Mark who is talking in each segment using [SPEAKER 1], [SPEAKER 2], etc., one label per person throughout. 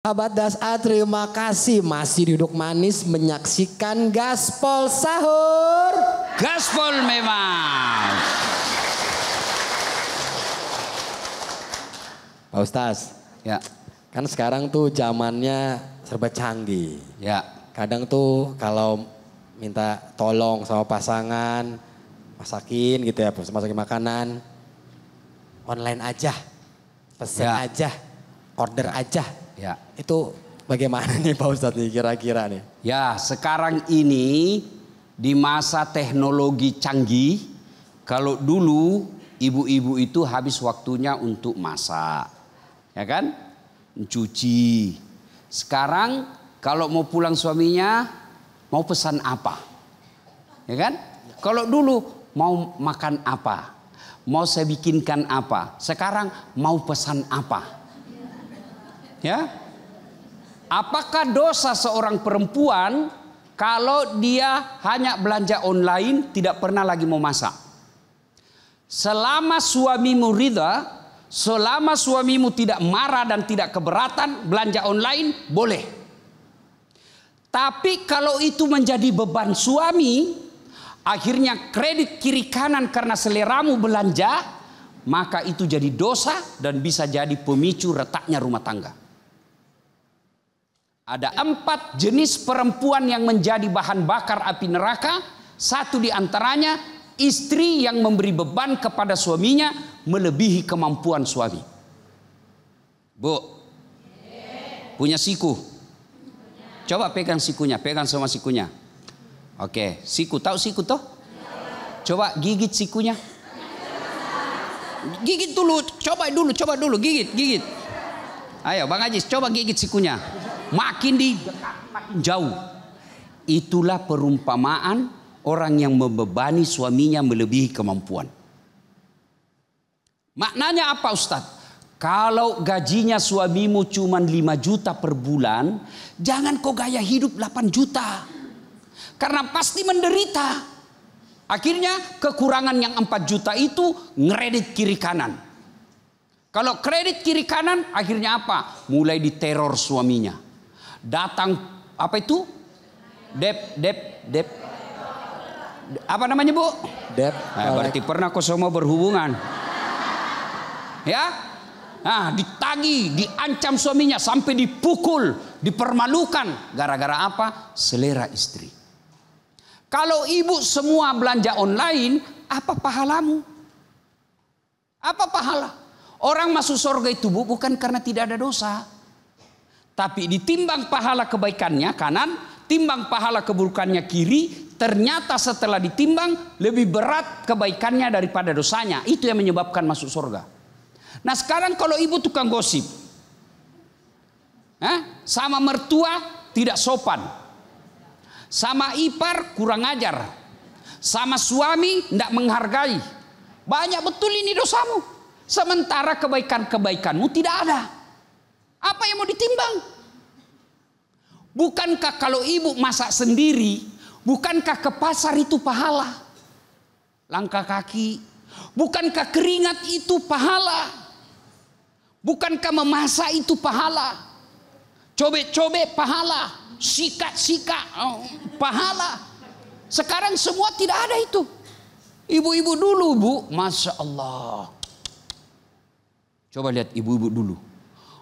[SPEAKER 1] Sahabat Das'a ah, terima kasih masih duduk manis menyaksikan gaspol sahur. Gaspol memang. Pak Ustaz, ya. Kan sekarang tuh zamannya serba canggih. Ya. Kadang tuh kalau minta tolong sama pasangan, masakin gitu ya, masakin makanan. Online aja, pesen ya. aja, order ya. aja Ya. Itu bagaimana nih Pak Ustadz nih kira-kira nih?
[SPEAKER 2] Ya sekarang ini di masa teknologi canggih, kalau dulu ibu-ibu itu habis waktunya untuk masak, ya kan? mencuci Sekarang kalau mau pulang suaminya mau pesan apa? Ya kan? Kalau dulu mau makan apa? Mau saya bikinkan apa? Sekarang mau pesan apa? Ya. Apakah dosa seorang perempuan kalau dia hanya belanja online tidak pernah lagi mau masak? Selama suamimu ridha, selama suamimu tidak marah dan tidak keberatan, belanja online boleh. Tapi kalau itu menjadi beban suami, akhirnya kredit kiri kanan karena seleramu belanja, maka itu jadi dosa dan bisa jadi pemicu retaknya rumah tangga. Ada empat jenis perempuan yang menjadi bahan bakar api neraka. Satu di antaranya istri yang memberi beban kepada suaminya melebihi kemampuan suami. Bu, punya siku. Coba pegang sikunya, pegang sama sikunya. Oke, siku tahu siku toh? Coba gigit sikunya. Gigit dulu, coba dulu, coba dulu, gigit, gigit. Ayo Bang Ajis, coba gigit sikunya makin di makin jauh. Itulah perumpamaan orang yang membebani suaminya melebihi kemampuan. Maknanya apa Ustadz? Kalau gajinya suamimu cuma 5 juta per bulan, jangan kau gaya hidup 8 juta. Karena pasti menderita. Akhirnya kekurangan yang 4 juta itu ngeredit kiri kanan. Kalau kredit kiri kanan akhirnya apa? Mulai diteror suaminya datang apa itu? Dep, dep, dep. Apa namanya bu? Dep. Nah, berarti pernah kau semua berhubungan. Ya? Nah, ditagi, diancam suaminya sampai dipukul, dipermalukan. Gara-gara apa? Selera istri. Kalau ibu semua belanja online, apa pahalamu? Apa pahala? Orang masuk surga itu bu bukan karena tidak ada dosa. Tapi ditimbang pahala kebaikannya kanan, timbang pahala keburukannya kiri, ternyata setelah ditimbang lebih berat kebaikannya daripada dosanya. Itu yang menyebabkan masuk surga. Nah sekarang kalau ibu tukang gosip, eh, sama mertua tidak sopan, sama ipar kurang ajar, sama suami tidak menghargai. Banyak betul ini dosamu. Sementara kebaikan-kebaikanmu tidak ada. Apa yang mau ditimbang? Bukankah kalau ibu masak sendiri, bukankah ke pasar itu pahala? Langkah kaki, bukankah keringat itu pahala? Bukankah memasak itu pahala? Cobek-cobek pahala, sikat-sikat oh, pahala. Sekarang semua tidak ada itu. Ibu-ibu dulu, Bu. Masya Allah. Coba lihat ibu-ibu dulu.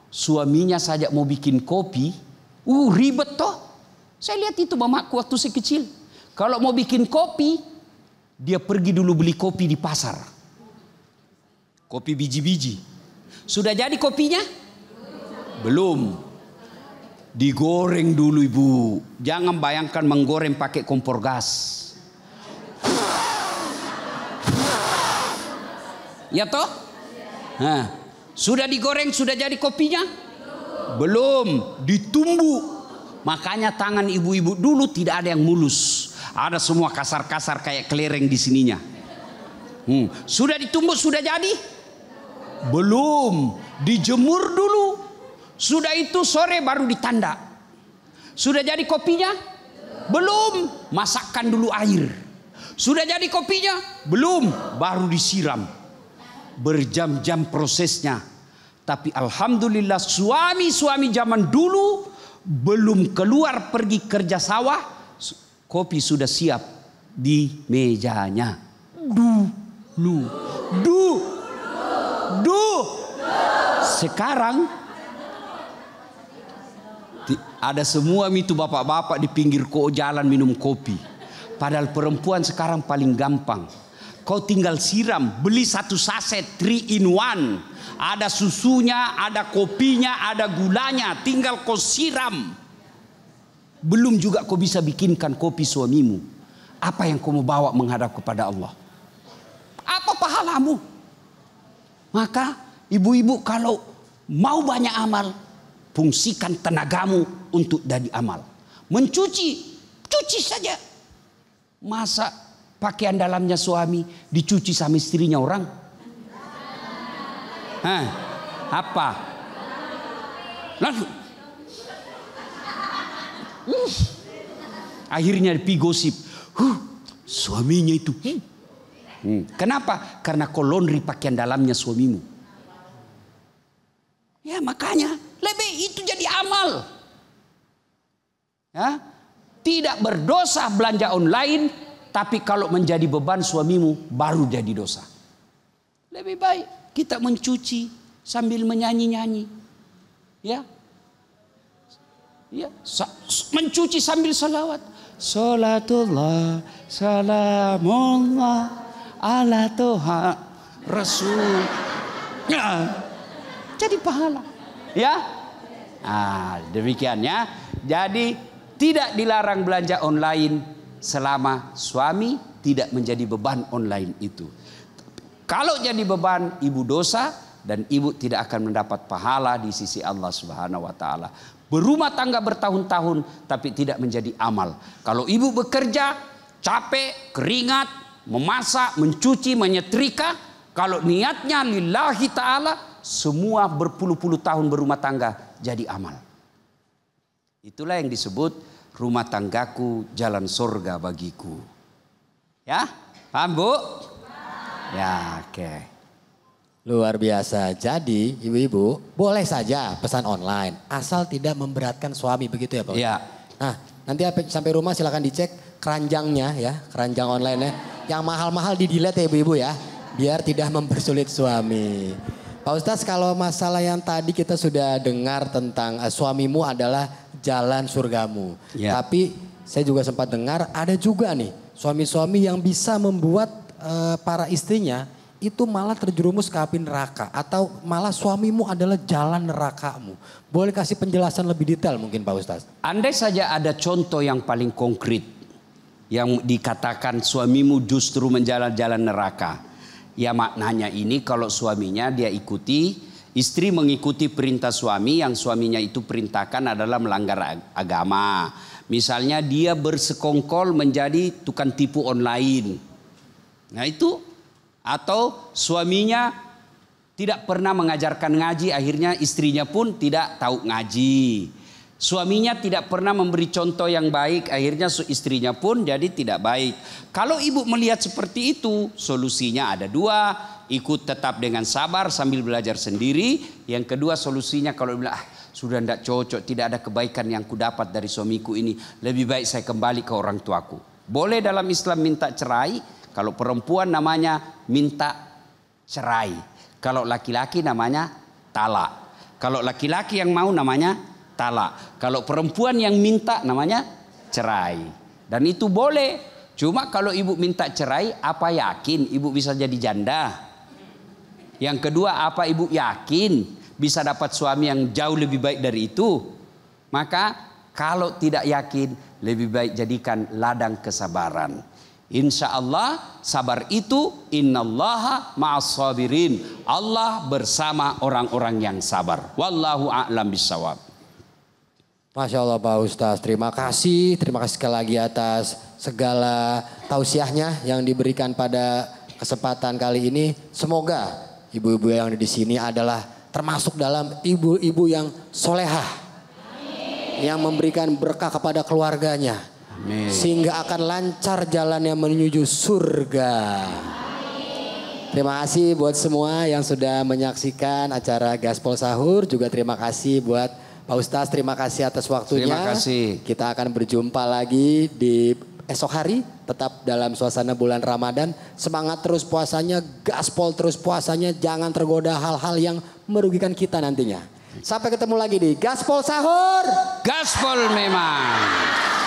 [SPEAKER 2] Suaminya saja mau bikin kopi, uh ribet toh. Saya lihat itu mamaku waktu saya kecil. Kalau mau bikin kopi, dia pergi dulu beli kopi di pasar. Kopi biji-biji. Sudah jadi kopinya? Belum. Digoreng dulu ibu. Jangan bayangkan menggoreng pakai kompor gas. Ya toh? Nah, sudah digoreng, sudah jadi kopinya? Belum, ditumbuk. Makanya tangan ibu-ibu dulu tidak ada yang mulus. Ada semua kasar-kasar kayak kelereng di sininya. Hmm. Sudah ditumbuk, sudah jadi? Belum, dijemur dulu. Sudah itu sore baru ditanda. Sudah jadi kopinya? Belum, masakkan dulu air. Sudah jadi kopinya? Belum, baru disiram berjam-jam prosesnya. Tapi alhamdulillah suami-suami zaman dulu belum keluar pergi kerja sawah, kopi sudah siap di mejanya. Dulu, du, du. Sekarang ada semua itu bapak-bapak di pinggir kok jalan minum kopi. Padahal perempuan sekarang paling gampang. Kau tinggal siram, beli satu saset three in one. Ada susunya, ada kopinya, ada gulanya, tinggal kau siram. Belum juga kau bisa bikinkan kopi suamimu. Apa yang kau mau bawa menghadap kepada Allah? Apa pahalamu? Maka ibu-ibu kalau mau banyak amal, fungsikan tenagamu untuk dari amal. Mencuci, cuci saja. Masa Pakaian dalamnya suami dicuci sama istrinya orang. Hah? Apa? Lalu. Uh, akhirnya dipigosip. Huh, suaminya itu. Hmm. hmm. Kenapa? Karena kolonri pakaian dalamnya suamimu. Ya makanya lebih itu jadi amal. Ya? Tidak berdosa belanja online tapi kalau menjadi beban suamimu baru jadi dosa. Lebih baik kita mencuci sambil menyanyi-nyanyi. Ya. Ya, mencuci sambil salawat. Salatullah, salamullah ala toha, Rasul. Ya. Jadi pahala. Ya. Ah, demikian ya. Jadi tidak dilarang belanja online selama suami tidak menjadi beban online itu. Kalau jadi beban, ibu dosa dan ibu tidak akan mendapat pahala di sisi Allah Subhanahu wa taala. Berumah tangga bertahun-tahun tapi tidak menjadi amal. Kalau ibu bekerja, capek, keringat, memasak, mencuci, menyetrika, kalau niatnya lillahi ta'ala semua berpuluh-puluh tahun berumah tangga jadi amal. Itulah yang disebut rumah tanggaku jalan surga bagiku. Ya, paham Bu?
[SPEAKER 1] Ya, oke. Okay. Luar biasa. Jadi ibu-ibu boleh saja pesan online asal tidak memberatkan suami begitu ya Pak? Ya. Nah nanti sampai rumah silahkan dicek keranjangnya ya, keranjang online ya. Yang mahal-mahal di delete ya ibu-ibu ya, biar tidak mempersulit suami. Pak Ustaz kalau masalah yang tadi kita sudah dengar tentang uh, suamimu adalah jalan surgamu. Yeah. Tapi saya juga sempat dengar ada juga nih suami-suami yang bisa membuat uh, para istrinya itu malah terjerumus ke api neraka atau malah suamimu adalah jalan nerakamu. Boleh kasih penjelasan lebih detail mungkin Pak Ustaz?
[SPEAKER 2] Andai saja ada contoh yang paling konkret yang dikatakan suamimu justru menjalan jalan neraka. Ya maknanya ini kalau suaminya dia ikuti Istri mengikuti perintah suami yang suaminya itu perintahkan adalah melanggar agama. Misalnya dia bersekongkol menjadi tukang tipu online. Nah itu atau suaminya tidak pernah mengajarkan ngaji akhirnya istrinya pun tidak tahu ngaji. Suaminya tidak pernah memberi contoh yang baik, akhirnya istrinya pun jadi tidak baik. Kalau ibu melihat seperti itu, solusinya ada dua ikut tetap dengan sabar sambil belajar sendiri. Yang kedua solusinya kalau bilang ah, sudah tidak cocok, tidak ada kebaikan yang kudapat dari suamiku ini. Lebih baik saya kembali ke orang tuaku. Boleh dalam Islam minta cerai, kalau perempuan namanya minta cerai. Kalau laki-laki namanya talak. Kalau laki-laki yang mau namanya talak. Kalau perempuan yang minta namanya cerai. Dan itu boleh. Cuma kalau ibu minta cerai, apa yakin ibu bisa jadi janda? Yang kedua, apa ibu yakin bisa dapat suami yang jauh lebih baik dari itu? Maka kalau tidak yakin, lebih baik jadikan ladang kesabaran. Insya Allah sabar itu innallaha ma'asabirin. Allah bersama orang-orang yang sabar. Wallahu a'lam bisawab.
[SPEAKER 1] Masya Allah Pak Ustaz, terima kasih. Terima kasih sekali lagi atas segala tausiahnya yang diberikan pada kesempatan kali ini. Semoga ibu-ibu yang ada di sini adalah termasuk dalam ibu-ibu yang solehah. Amin. Yang memberikan berkah kepada keluarganya. Amin. Sehingga akan lancar jalannya menuju surga. Terima kasih buat semua yang sudah menyaksikan acara Gaspol Sahur. Juga terima kasih buat Pak Ustaz, terima kasih atas waktunya. Terima kasih. Kita akan berjumpa lagi di esok hari tetap dalam suasana bulan Ramadan. Semangat terus puasanya, gaspol terus puasanya, jangan tergoda hal-hal yang merugikan kita nantinya. Sampai ketemu lagi di Gaspol Sahur.
[SPEAKER 2] Gaspol memang.